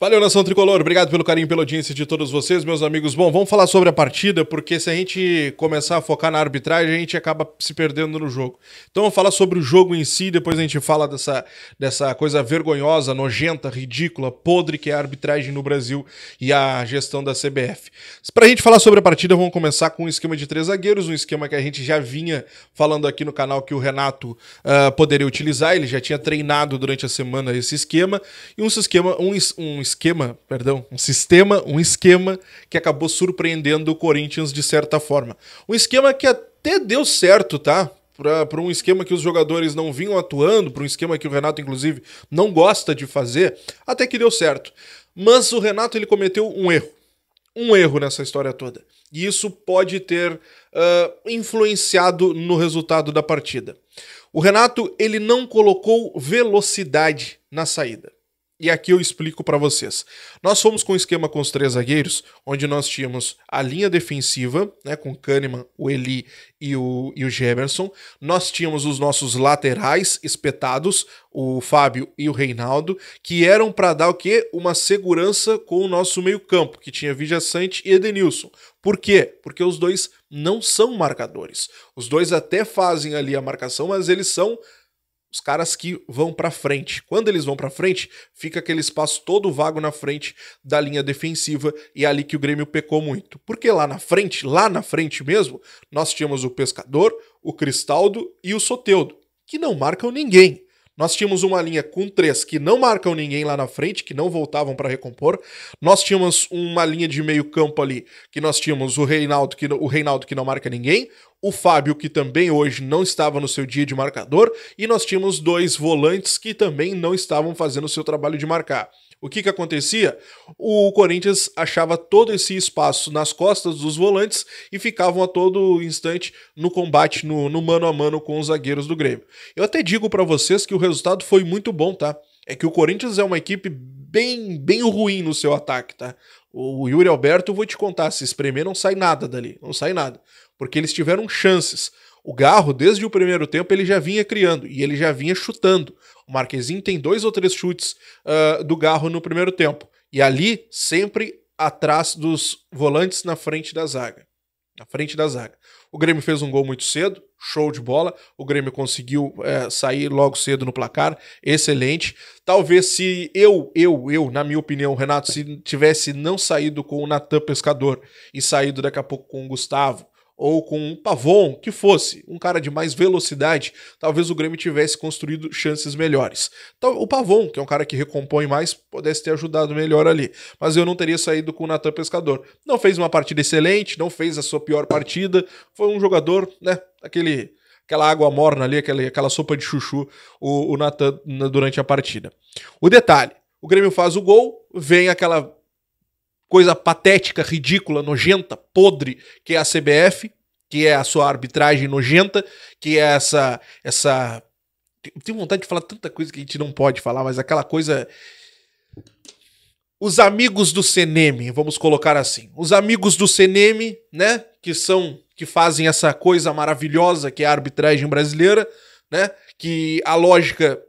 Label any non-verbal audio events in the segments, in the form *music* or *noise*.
Valeu, Nação Tricolor. Obrigado pelo carinho, pela audiência de todos vocês, meus amigos. Bom, vamos falar sobre a partida, porque se a gente começar a focar na arbitragem, a gente acaba se perdendo no jogo. Então, vamos falar sobre o jogo em si, depois a gente fala dessa, dessa coisa vergonhosa, nojenta, ridícula, podre que é a arbitragem no Brasil e a gestão da CBF. Para a gente falar sobre a partida, vamos começar com um esquema de três zagueiros, um esquema que a gente já vinha falando aqui no canal que o Renato uh, poderia utilizar. Ele já tinha treinado durante a semana esse esquema e um esquema, um, um esquema, perdão, um sistema, um esquema que acabou surpreendendo o Corinthians de certa forma. Um esquema que até deu certo, tá? Para um esquema que os jogadores não vinham atuando, para um esquema que o Renato, inclusive, não gosta de fazer, até que deu certo. Mas o Renato ele cometeu um erro. Um erro nessa história toda. E isso pode ter uh, influenciado no resultado da partida. O Renato ele não colocou velocidade na saída. E aqui eu explico para vocês. Nós fomos com um esquema com os três zagueiros, onde nós tínhamos a linha defensiva, né, com o Kahneman, o Eli e o, e o Gemerson. Nós tínhamos os nossos laterais espetados, o Fábio e o Reinaldo, que eram para dar o quê? Uma segurança com o nosso meio-campo, que tinha Vija Sante e Edenilson. Por quê? Porque os dois não são marcadores. Os dois até fazem ali a marcação, mas eles são os caras que vão para frente. Quando eles vão para frente, fica aquele espaço todo vago na frente da linha defensiva e é ali que o Grêmio pecou muito. Porque lá na frente, lá na frente mesmo, nós tínhamos o Pescador, o Cristaldo e o Soteudo, que não marcam ninguém. Nós tínhamos uma linha com três que não marcam ninguém lá na frente, que não voltavam para recompor. Nós tínhamos uma linha de meio campo ali, que nós tínhamos o Reinaldo que, o Reinaldo que não marca ninguém, o Fábio que também hoje não estava no seu dia de marcador, e nós tínhamos dois volantes que também não estavam fazendo o seu trabalho de marcar. O que, que acontecia? O Corinthians achava todo esse espaço nas costas dos volantes e ficavam a todo instante no combate, no, no mano a mano com os zagueiros do Grêmio. Eu até digo para vocês que o resultado foi muito bom, tá? É que o Corinthians é uma equipe bem, bem ruim no seu ataque, tá? O Yuri Alberto, vou te contar, se espremer não sai nada dali, não sai nada. Porque eles tiveram chances. O Garro, desde o primeiro tempo, ele já vinha criando e ele já vinha chutando. O Marquezinho tem dois ou três chutes uh, do Garro no primeiro tempo. E ali, sempre atrás dos volantes na frente da zaga. Na frente da zaga. O Grêmio fez um gol muito cedo, show de bola. O Grêmio conseguiu é, sair logo cedo no placar, excelente. Talvez se eu, eu, eu, na minha opinião, Renato, se tivesse não saído com o Natan Pescador e saído daqui a pouco com o Gustavo, ou com um Pavon, que fosse um cara de mais velocidade, talvez o Grêmio tivesse construído chances melhores. Então, o Pavon, que é um cara que recompõe mais, pudesse ter ajudado melhor ali. Mas eu não teria saído com o Natan Pescador. Não fez uma partida excelente, não fez a sua pior partida. Foi um jogador, né, aquele aquela água morna ali, aquela, aquela sopa de chuchu, o, o Natan durante a partida. O detalhe, o Grêmio faz o gol, vem aquela coisa patética, ridícula, nojenta, podre que é a CBF, que é a sua arbitragem nojenta, que é essa essa tenho vontade de falar tanta coisa que a gente não pode falar, mas aquela coisa os amigos do CNM, vamos colocar assim, os amigos do CNM, né, que são que fazem essa coisa maravilhosa que é a arbitragem brasileira, né, que a lógica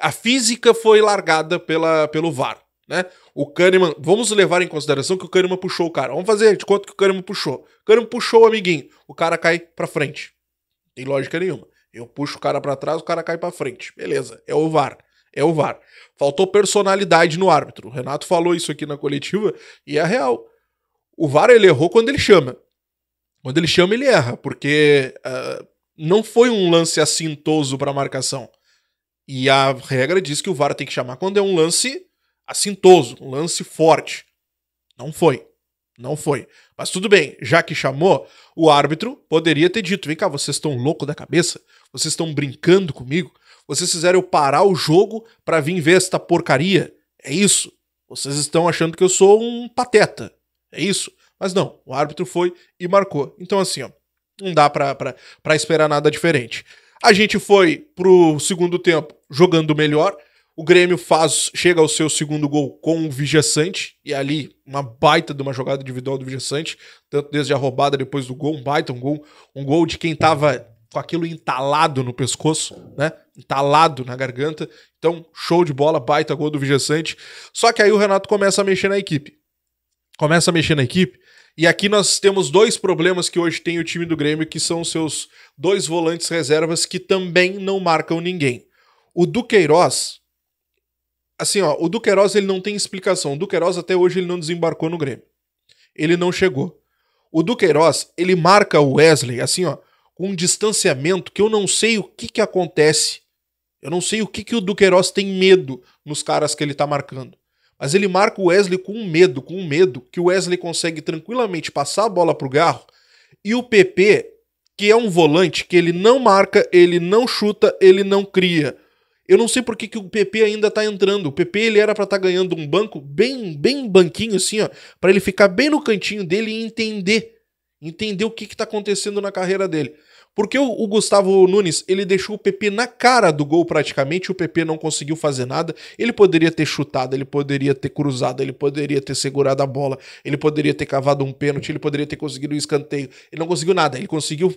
a física foi largada pela, pelo VAR. Né? O Kahneman, vamos levar em consideração que o Kahneman puxou o cara. Vamos fazer de conta que o Kahneman puxou. O Kahneman puxou o amiguinho, o cara cai pra frente. Não tem lógica nenhuma. Eu puxo o cara para trás, o cara cai para frente. Beleza, é o VAR. É o VAR. Faltou personalidade no árbitro. O Renato falou isso aqui na coletiva e é real. O VAR ele errou quando ele chama. Quando ele chama, ele erra, porque uh, não foi um lance assintoso para marcação. E a regra diz que o VAR tem que chamar quando é um lance assintoso, um lance forte. Não foi. Não foi. Mas tudo bem, já que chamou, o árbitro poderia ter dito: vem cá, vocês estão louco da cabeça? Vocês estão brincando comigo? Vocês fizeram eu parar o jogo para vir ver esta porcaria? É isso? Vocês estão achando que eu sou um pateta? É isso? Mas não, o árbitro foi e marcou. Então, assim, ó, não dá para esperar nada diferente. A gente foi pro segundo tempo jogando melhor o Grêmio faz, chega ao seu segundo gol com o Vijaçante, e é ali uma baita de uma jogada individual do Vijaçante, tanto desde a roubada depois do gol, um baita um gol, um gol de quem tava com aquilo entalado no pescoço, né? Entalado na garganta. Então, show de bola, baita gol do Vijaçante. Só que aí o Renato começa a mexer na equipe. Começa a mexer na equipe. E aqui nós temos dois problemas que hoje tem o time do Grêmio, que são os seus dois volantes reservas que também não marcam ninguém. O Duqueiroz, assim, ó, o Duqueiroz ele não tem explicação. O Duqueiroz até hoje ele não desembarcou no Grêmio. Ele não chegou. O Duqueiroz, ele marca o Wesley assim, ó, com um distanciamento que eu não sei o que que acontece. Eu não sei o que que o Duqueiroz tem medo nos caras que ele tá marcando. Mas ele marca o Wesley com um medo, com um medo que o Wesley consegue tranquilamente passar a bola pro Garro e o PP, que é um volante que ele não marca, ele não chuta, ele não cria eu não sei por que, que o PP ainda tá entrando. O PP ele era para estar tá ganhando um banco bem, bem banquinho assim, ó, para ele ficar bem no cantinho dele e entender, entender o que que tá acontecendo na carreira dele. Porque o, o Gustavo Nunes, ele deixou o PP na cara do gol praticamente, o PP não conseguiu fazer nada. Ele poderia ter chutado, ele poderia ter cruzado, ele poderia ter segurado a bola, ele poderia ter cavado um pênalti, ele poderia ter conseguido um escanteio. Ele não conseguiu nada, ele conseguiu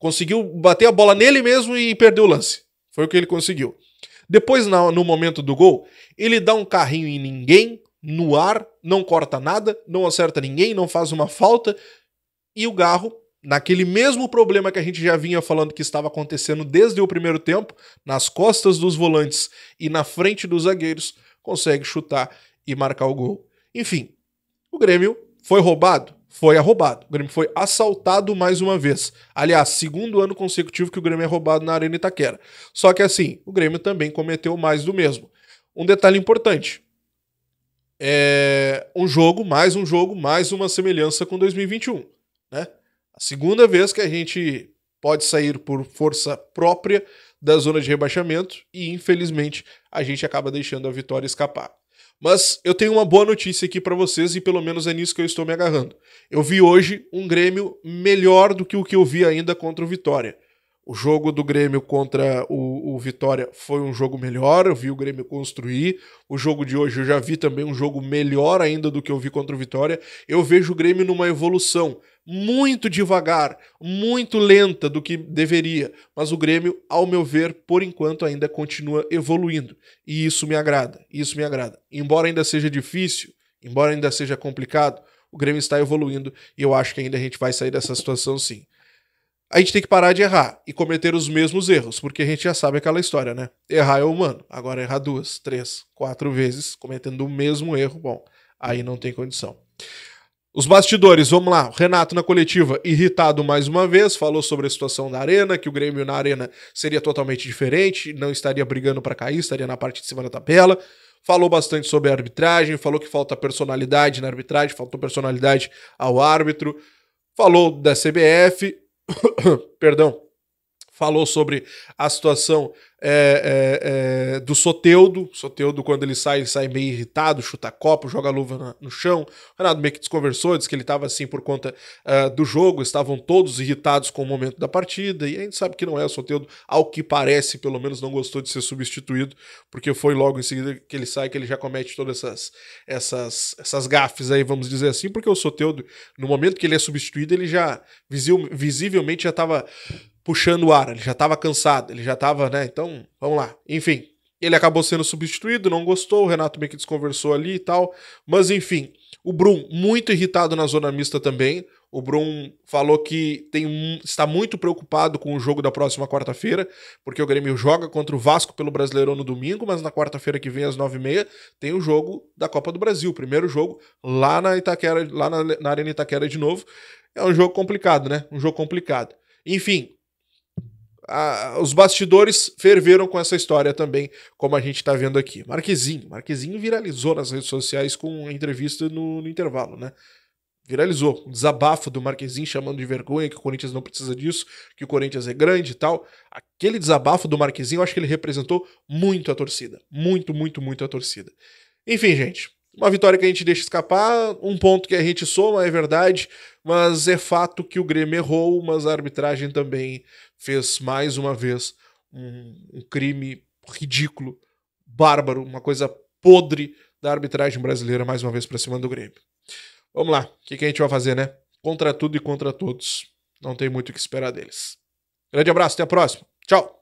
conseguiu bater a bola nele mesmo e perdeu o lance. Foi o que ele conseguiu. Depois, no momento do gol, ele dá um carrinho em ninguém, no ar, não corta nada, não acerta ninguém, não faz uma falta. E o Garro, naquele mesmo problema que a gente já vinha falando que estava acontecendo desde o primeiro tempo, nas costas dos volantes e na frente dos zagueiros, consegue chutar e marcar o gol. Enfim, o Grêmio foi roubado? foi arrombado. O Grêmio foi assaltado mais uma vez. Aliás, segundo ano consecutivo que o Grêmio é roubado na Arena Itaquera. Só que assim, o Grêmio também cometeu mais do mesmo. Um detalhe importante. É um jogo, mais um jogo, mais uma semelhança com 2021, né? A segunda vez que a gente pode sair por força própria da zona de rebaixamento e infelizmente a gente acaba deixando a vitória escapar. Mas eu tenho uma boa notícia aqui para vocês e pelo menos é nisso que eu estou me agarrando. Eu vi hoje um Grêmio melhor do que o que eu vi ainda contra o Vitória. O jogo do Grêmio contra o, o, Vitória foi um jogo melhor, eu vi o Grêmio construir. O jogo de hoje eu já vi também um jogo melhor ainda do que eu vi contra o Vitória. Eu vejo o Grêmio numa evolução muito devagar, muito lenta do que deveria, mas o Grêmio, ao meu ver, por enquanto ainda continua evoluindo. E isso me agrada, isso me agrada. Embora ainda seja difícil, embora ainda seja complicado, o Grêmio está evoluindo e eu acho que ainda a gente vai sair dessa situação sim a gente tem que parar de errar e cometer os mesmos erros, porque a gente já sabe aquela história, né? Errar é humano. Agora errar duas, três, quatro vezes, cometendo o mesmo erro, bom, aí não tem condição. Os bastidores, vamos lá. Renato na coletiva, irritado mais uma vez, falou sobre a situação da Arena, que o Grêmio na Arena seria totalmente diferente, não estaria brigando para cair, estaria na parte de cima da tabela. Falou bastante sobre a arbitragem, falou que falta personalidade na arbitragem, faltou personalidade ao árbitro. Falou da CBF, *coughs* perdão, falou sobre a situação é, é, do Soteudo. Soteudo, quando ele sai, ele sai meio irritado, chuta copo, joga luva na, no chão. O Renato meio que desconversou, disse que ele estava assim por conta uh, do jogo, estavam todos irritados com o momento da partida, e a gente sabe que não é o Soteudo, ao que parece, pelo menos não gostou de ser substituído, porque foi logo em seguida que ele sai, que ele já comete todas essas, essas, essas gafes aí, vamos dizer assim, porque o Soteudo, no momento que ele é substituído, ele já visivelmente já estava puxando o ar, ele já estava cansado, ele já estava, né? Então, vamos lá. Enfim, ele acabou sendo substituído, não gostou, o Renato meio que desconversou ali e tal. Mas enfim, o Brum, muito irritado na zona mista também. O Brum falou que tem, está muito preocupado com o jogo da próxima quarta-feira, porque o Grêmio joga contra o Vasco pelo Brasileirão no domingo, mas na quarta-feira que vem, às nove e meia, tem o jogo da Copa do Brasil, primeiro jogo lá na Itaquera, lá na, na Arena Itaquera de novo. É um jogo complicado, né? Um jogo complicado. Enfim, a, os bastidores ferveram com essa história também, como a gente está vendo aqui. Marquezinho, Marquezinho viralizou nas redes sociais com a entrevista no, no intervalo, né? viralizou. Um desabafo do Marquezinho chamando de vergonha, que o Corinthians não precisa disso, que o Corinthians é grande e tal. Aquele desabafo do Marquezinho, eu acho que ele representou muito a torcida. Muito, muito, muito a torcida. Enfim, gente. Uma vitória que a gente deixa escapar, um ponto que a gente soma, é verdade, mas é fato que o Grêmio errou, mas a arbitragem também fez mais uma vez um, um crime ridículo, bárbaro, uma coisa podre da arbitragem brasileira mais uma vez para cima do Grêmio. Vamos lá, o que, que a gente vai fazer, né? Contra tudo e contra todos. Não tem muito o que esperar deles. Grande abraço, até a próxima. Tchau!